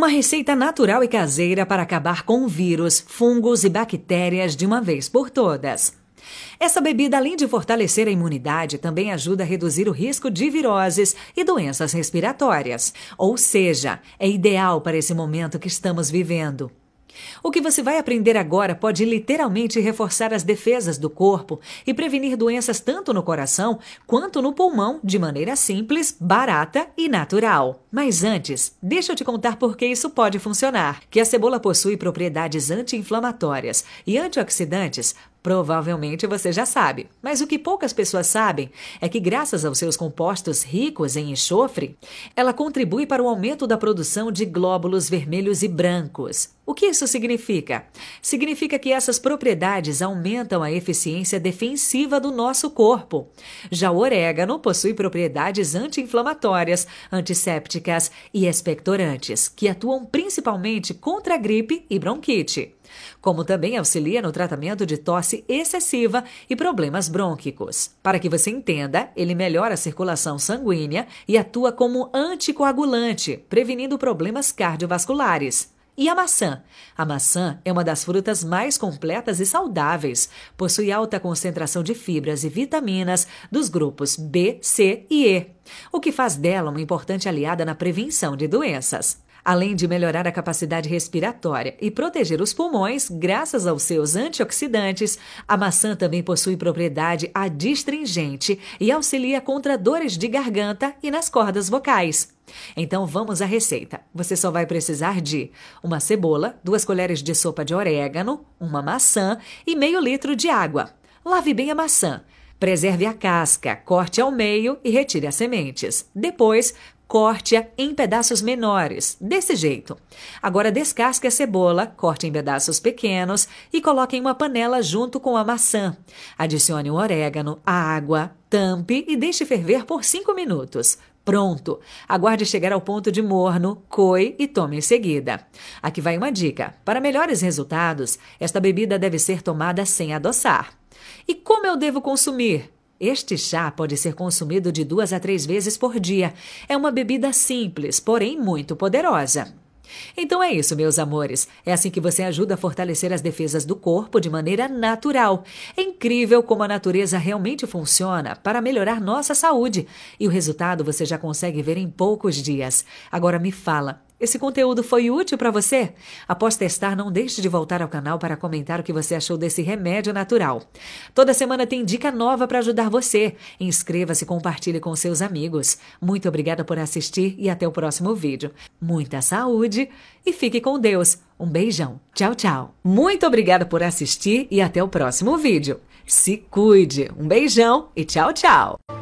Uma receita natural e caseira para acabar com vírus, fungos e bactérias de uma vez por todas. Essa bebida, além de fortalecer a imunidade, também ajuda a reduzir o risco de viroses e doenças respiratórias. Ou seja, é ideal para esse momento que estamos vivendo. O que você vai aprender agora pode literalmente reforçar as defesas do corpo e prevenir doenças tanto no coração quanto no pulmão de maneira simples, barata e natural. Mas antes, deixa eu te contar por que isso pode funcionar. Que a cebola possui propriedades anti-inflamatórias e antioxidantes Provavelmente você já sabe, mas o que poucas pessoas sabem é que, graças aos seus compostos ricos em enxofre, ela contribui para o aumento da produção de glóbulos vermelhos e brancos. O que isso significa? Significa que essas propriedades aumentam a eficiência defensiva do nosso corpo. Já o orégano possui propriedades anti-inflamatórias, antissépticas e expectorantes, que atuam principalmente contra a gripe e bronquite como também auxilia no tratamento de tosse excessiva e problemas brônquicos. Para que você entenda, ele melhora a circulação sanguínea e atua como anticoagulante, prevenindo problemas cardiovasculares. E a maçã? A maçã é uma das frutas mais completas e saudáveis. Possui alta concentração de fibras e vitaminas dos grupos B, C e E, o que faz dela uma importante aliada na prevenção de doenças além de melhorar a capacidade respiratória e proteger os pulmões graças aos seus antioxidantes, a maçã também possui propriedade adstringente e auxilia contra dores de garganta e nas cordas vocais. Então vamos à receita. Você só vai precisar de uma cebola, duas colheres de sopa de orégano, uma maçã e meio litro de água. Lave bem a maçã. Preserve a casca, corte ao meio e retire as sementes. Depois, corte-a em pedaços menores, desse jeito. Agora descasque a cebola, corte em pedaços pequenos e coloque em uma panela junto com a maçã. Adicione o orégano, a água, tampe e deixe ferver por 5 minutos. Pronto! Aguarde chegar ao ponto de morno, coe e tome em seguida. Aqui vai uma dica: para melhores resultados, esta bebida deve ser tomada sem adoçar. E como eu devo consumir? Este chá pode ser consumido de duas a três vezes por dia. É uma bebida simples, porém muito poderosa. Então é isso, meus amores. É assim que você ajuda a fortalecer as defesas do corpo de maneira natural. É incrível como a natureza realmente funciona para melhorar nossa saúde. E o resultado você já consegue ver em poucos dias. Agora me fala, esse conteúdo foi útil para você? Após testar, não deixe de voltar ao canal para comentar o que você achou desse remédio natural. Toda semana tem dica nova para ajudar você. Inscreva-se e compartilhe com seus amigos. Muito obrigada por assistir e até o próximo vídeo. Muita saúde e fique com Deus. Um beijão. Tchau, tchau. Muito obrigada por assistir e até o próximo vídeo. Se cuide. Um beijão e tchau, tchau.